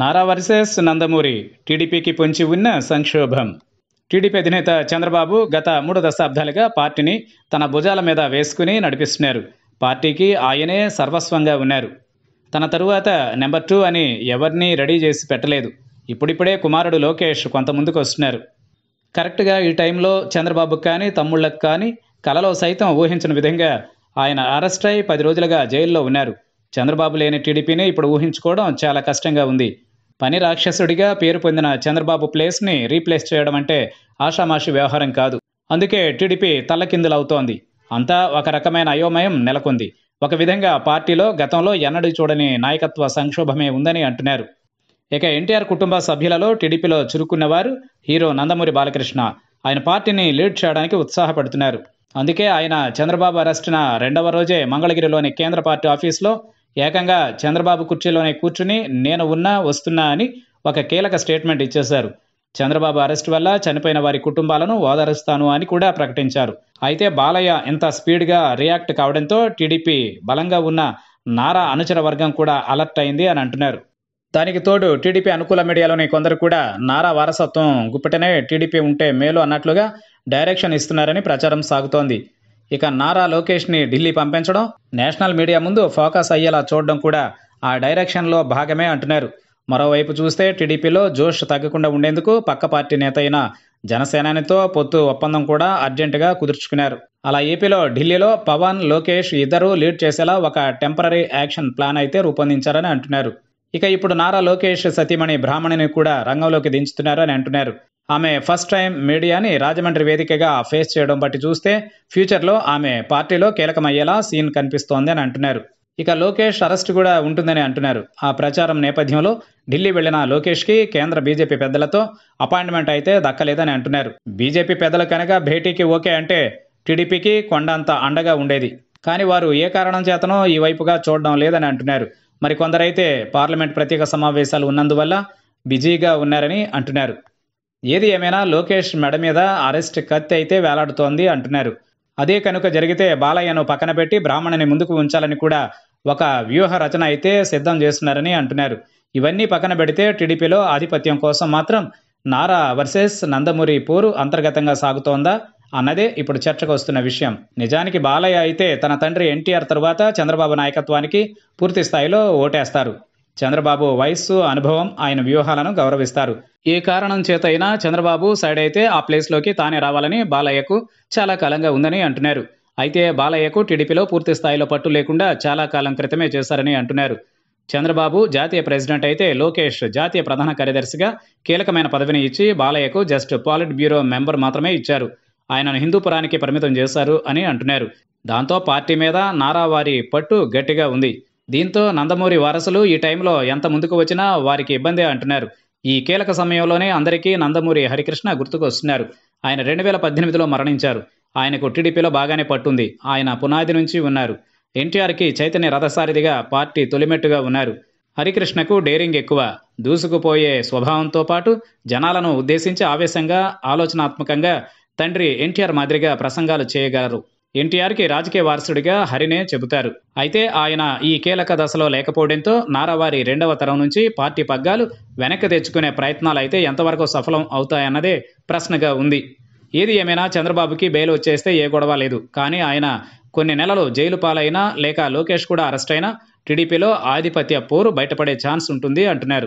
Nara versus Nandamuri టీడీపీకి పొంచి ఉన్న సంక్షోభం టీడీపీ అధినేత చంద్రబాబు గత మూడు దశాబ్దాలుగా పార్టీని తన భుజాల మీద వేసుకుని నడిపిస్తున్నారు పార్టీకి ఆయనే సర్వస్వంగా ఉన్నారు తన తరువాత నెంబర్ టూ అని ఎవరిని రెడీ చేసి పెట్టలేదు ఇప్పుడిప్పుడే కుమారుడు లోకేష్ కొంత ముందుకు వస్తున్నారు కరెక్ట్గా ఈ టైంలో చంద్రబాబుకు కానీ తమ్ముళ్ళకు కానీ కలలో సైతం ఊహించిన విధంగా ఆయన అరెస్ట్ అయి పది రోజులుగా జైల్లో ఉన్నారు చంద్రబాబు లేని టీడీపీని ఇప్పుడు ఊహించుకోవడం చాలా కష్టంగా ఉంది పని రాక్షసుడిగా పేరు పొందిన చంద్రబాబు ప్లేస్ని రీప్లేస్ చేయడం అంటే ఆషామాషి వ్యవహారం కాదు అందుకే టీడీపీ తల్లకిందులవుతోంది అంతా ఒక రకమైన అయోమయం నెలకొంది ఒక విధంగా పార్టీలో గతంలో ఎన్నడూ చూడని నాయకత్వ సంక్షోభమే ఉందని అంటున్నారు ఇక ఎన్టీఆర్ కుటుంబ సభ్యులలో టీడీపీలో చురుకున్నవారు హీరో నందమూరి బాలకృష్ణ ఆయన పార్టీని లీడ్ చేయడానికి ఉత్సాహపడుతున్నారు అందుకే ఆయన చంద్రబాబు అరెస్టున రెండవ రోజే మంగళగిరిలోని కేంద్ర పార్టీ ఆఫీస్లో ఏకంగా చంద్రబాబు కుర్చీలోనే కూర్చుని నేను ఉన్నా వస్తున్నా అని ఒక కీలక స్టేట్మెంట్ ఇచ్చేశారు చంద్రబాబు అరెస్ట్ వల్ల చనిపోయిన వారి కుటుంబాలను ఓదారుస్తాను అని కూడా ప్రకటించారు అయితే బాలయ్య ఇంత స్పీడ్గా రియాక్ట్ కావడంతో టీడీపీ బలంగా ఉన్న నారా అనుచర వర్గం కూడా అలర్ట్ అయింది అని అంటున్నారు దానికి తోడు టీడీపీ అనుకూల మీడియాలోని కొందరు కూడా నారా వారసత్వం గుప్పటనే టీడీపీ ఉంటే మేలు అన్నట్లుగా డైరెక్షన్ ఇస్తున్నారని ప్రచారం సాగుతోంది ఇక నారా లోకేష్ని ఢిల్లీ పంపించడం నేషనల్ మీడియా ముందు ఫోకస్ అయ్యేలా చూడడం కూడా ఆ డైరెక్షన్లో భాగమే అంటున్నారు మరోవైపు చూస్తే టీడీపీలో జోష్ తగ్గకుండా ఉండేందుకు పక్క పార్టీ నేత అయిన జనసేనానితో పొత్తు ఒప్పందం కూడా అర్జెంటుగా కుదుర్చుకున్నారు అలా ఏపీలో ఢిల్లీలో పవన్ లోకేష్ ఇద్దరూ లీడ్ చేసేలా ఒక టెంపరీ యాక్షన్ ప్లాన్ అయితే రూపొందించారని అంటున్నారు ఇక ఇప్పుడు నారా లోకేష్ సతీమణి బ్రాహ్మణిని కూడా రంగంలోకి దించుతున్నారని అంటున్నారు ఆమె ఫస్ట్ టైం మీడియాని రాజమండ్రి వేదికగా ఫేస్ చేయడం బట్టి చూస్తే ఫ్యూచర్లో ఆమె పార్టీలో కీలకమయ్యేలా సీన్ కనిపిస్తోంది అని అంటున్నారు ఇక లోకేష్ అరెస్ట్ కూడా ఉంటుందని అంటున్నారు ఆ ప్రచారం నేపథ్యంలో ఢిల్లీ వెళ్లిన లోకేష్కి కేంద్ర బీజేపీ పెద్దలతో అపాయింట్మెంట్ అయితే దక్కలేదని అంటున్నారు బీజేపీ పెద్దలు కనుక భేటీకి ఓకే అంటే టీడీపీకి కొండంత అండగా ఉండేది కానీ వారు ఏ కారణం చేతనో ఈ వైపుగా చూడడం లేదని అంటున్నారు మరి కొందరైతే పార్లమెంట్ ప్రత్యేక సమావేశాలు ఉన్నందువల్ల బిజీగా ఉన్నారని అంటున్నారు ఏది ఏమైనా లోకేష్ మెడ మీద అరెస్ట్ కత్తి అయితే వేలాడుతోంది అంటున్నారు అదే కనుక జరిగితే బాలయ్యను పక్కన పెట్టి బ్రాహ్మణుని ముందుకు ఉంచాలని కూడా ఒక వ్యూహ రచన అయితే సిద్ధం చేస్తున్నారని అంటున్నారు ఇవన్నీ పక్కన పెడితే టీడీపీలో ఆధిపత్యం కోసం మాత్రం నారా వర్సెస్ నందమూరి పోరు అంతర్గతంగా సాగుతోందా అన్నదే ఇప్పుడు చర్చకు వస్తున్న విషయం నిజానికి బాలయ్య అయితే తన తండ్రి ఎన్టీఆర్ తరువాత చంద్రబాబు నాయకత్వానికి పూర్తి స్థాయిలో ఓటేస్తారు చంద్రబాబు వయస్సు అనుభవం ఆయన వ్యూహాలను గౌరవిస్తారు ఏ కారణం అయినా చంద్రబాబు సైడ్ అయితే ఆ ప్లేస్లోకి తానే రావాలని బాలయ్యకు చాలా కాలంగా ఉందని అంటున్నారు అయితే బాలయ్యకు టీడీపీలో పూర్తి స్థాయిలో పట్టు లేకుండా చాలా కాలం క్రితమే చేశారని అంటున్నారు చంద్రబాబు జాతీయ ప్రెసిడెంట్ అయితే లోకేష్ జాతీయ ప్రధాన కార్యదర్శిగా కీలకమైన పదవిని ఇచ్చి బాలయ్యకు జస్ట్ పాలిట్ బ్యూరో మెంబర్ మాత్రమే ఇచ్చారు ఆయనను హిందూపురానికి పరిమితం చేశారు అని అంటున్నారు దాంతో పార్టీ మీద నారావారి పట్టు గట్టిగా ఉంది దీంతో నందమూరి వారసులు ఈ టైంలో ఎంత ముందుకు వచ్చినా వారికి ఇబ్బందే అంటున్నారు ఈ కీలక సమయంలోనే అందరికీ నందమూరి హరికృష్ణ గుర్తుకొస్తున్నారు ఆయన రెండు వేల పద్దెనిమిదిలో మరణించారు ఆయనకు టీడీపీలో బాగానే పట్టుంది ఆయన పునాది నుంచి ఉన్నారు ఎన్టీఆర్కి చైతన్య రథసారిదిగా పార్టీ తొలిమెట్టుగా ఉన్నారు హరికృష్ణకు డేరింగ్ ఎక్కువ దూసుకుపోయే స్వభావంతో పాటు జనాలను ఉద్దేశించి ఆవేశంగా ఆలోచనాత్మకంగా తండ్రి ఎన్టీఆర్ మాదిరిగా ప్రసంగాలు చేయగలరు ఎన్టీఆర్కి రాజకీయ వారసుడిగా హరినే చెబుతారు అయితే ఆయన ఈ కీలక దశలో లేకపోవడంతో నారావారి రెండవ తరం నుంచి పార్టీ పగ్గాలు వెనక్కి తెచ్చుకునే ప్రయత్నాలు అయితే ఎంతవరకు సఫలం అవుతాయన్నదే ప్రశ్నగా ఉంది ఏది ఏమైనా చంద్రబాబుకి బెయిల్ వచ్చేస్తే ఏ గొడవ లేదు కానీ ఆయన కొన్ని నెలలు జైలు పాలైనా లేక లోకేష్ కూడా అరెస్ట్ అయినా టీడీపీలో ఆధిపత్య పోరు బయటపడే ఛాన్స్ ఉంటుంది అంటున్నారు